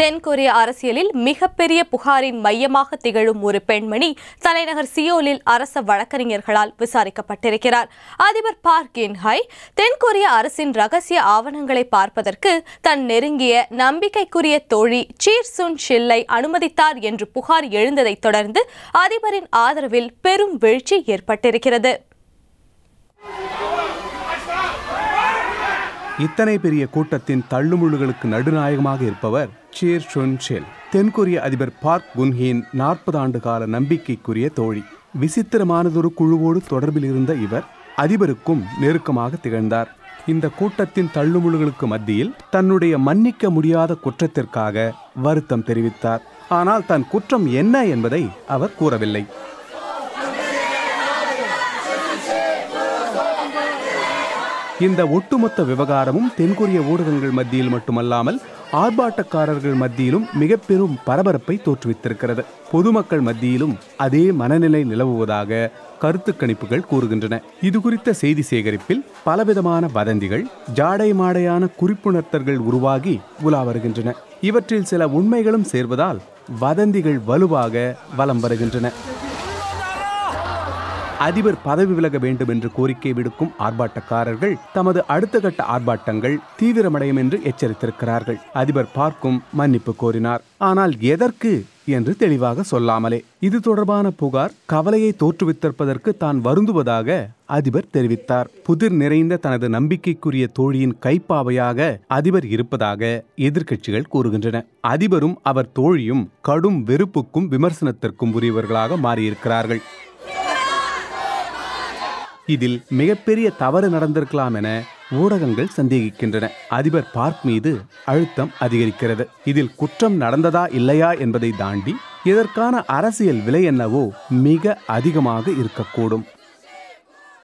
தென்கொரிய அரசியலில் மிகப்பெரிய புகாரின் மையமாக திகழும் ஒரு பெண்மணி தலைநகர் சியோலில் அரச வழக்கறிஞர்களால் விசாரிக்கப்பட்டிருக்கிறார் அதிபர் பார்க் ஹை தென்கொரிய அரசின் ரகசிய ஆவணங்களை பார்ப்பதற்கு தன் நெருங்கிய நம்பிக்கைக்குரிய தோழி சீர் சுன் ஷில்லை அனுமதித்தார் என்று புகார் எழுந்ததைத் தொடர்ந்து அதிபரின் ஆதரவில் பெரும் வீழ்ச்சி ஏற்பட்டிருக்கிறது இத்தனை பெரிய கூட்டத்தின் தள்ளுமுள்ளுகளுக்கு நடுநாயகமாக இருப்பவர் சீர் சுன் ஷெல் தென்கொரிய அதிபர் பார்க் குன்ஹியின் நாற்பது ஆண்டு கால நம்பிக்கைக்குரிய தோழி விசித்திரமானதொரு குழுவோடு தொடர்பில் இருந்த இவர் அதிபருக்கும் நெருக்கமாக திகழ்ந்தார் இந்த கூட்டத்தின் தள்ளுமுழுகளுக்கு மத்தியில் தன்னுடைய மன்னிக்க முடியாத குற்றத்திற்காக வருத்தம் தெரிவித்தார் ஆனால் தன் குற்றம் என்ன என்பதை அவர் கூறவில்லை இந்த ஒட்டுமொத்த விவகாரமும் தென்கொரிய ஊடகங்கள் மத்தியில் மட்டுமல்லாமல் ஆர்ப்பாட்டக்காரர்கள் மத்தியிலும் மிக பெரும் பரபரப்பை தோற்றுவித்திருக்கிறது பொதுமக்கள் மத்தியிலும் அதே மனநிலை நிலவுவதாக கருத்து கணிப்புகள் கூறுகின்றன இது குறித்த செய்தி சேகரிப்பில் பலவிதமான வதந்திகள் ஜாடை மாடையான குறிப்புணர்த்தர்கள் உருவாகி உலா வருகின்றன இவற்றில் சில உண்மைகளும் சேர்வதால் வதந்திகள் வலுவாக வலம் வருகின்றன அதிபர் பதவி விலக வேண்டும் என்று கோரிக்கை விடுக்கும் ஆர்ப்பாட்டக்காரர்கள் தமது அடுத்த கட்ட ஆர்ப்பாட்டங்கள் தீவிரமடையும் என்று எச்சரித்திருக்கிறார்கள் அதிபர் பார்க்கும் மன்னிப்பு கோரினார் ஆனால் எதற்கு என்று தெளிவாக சொல்லாமலே இது தொடர்பான புகார் கவலையை தோற்றுவித்திருப்பதற்கு தான் வருந்துவதாக அதிபர் தெரிவித்தார் புதிர் நிறைந்த தனது நம்பிக்கைக்குரிய தோழியின் கைப்பாவையாக அதிபர் இருப்பதாக எதிர்க்கட்சிகள் கூறுகின்றன அதிபரும் அவர் தோழியும் கடும் வெறுப்புக்கும் விமர்சனத்திற்கும் உரியவர்களாக மாறியிருக்கிறார்கள் இதில் மிகப்பெரிய தவறு நடந்திருக்கலாம் என ஊடகங்கள் சந்தேகிக்கின்றன அதிபர் பார்க் மீது அழுத்தம் அதிகரிக்கிறது இதில் குற்றம் நடந்ததா இல்லையா என்பதை தாண்டி இதற்கான அரசியல் விலை என்னவோ மிக அதிகமாக இருக்கக்கூடும்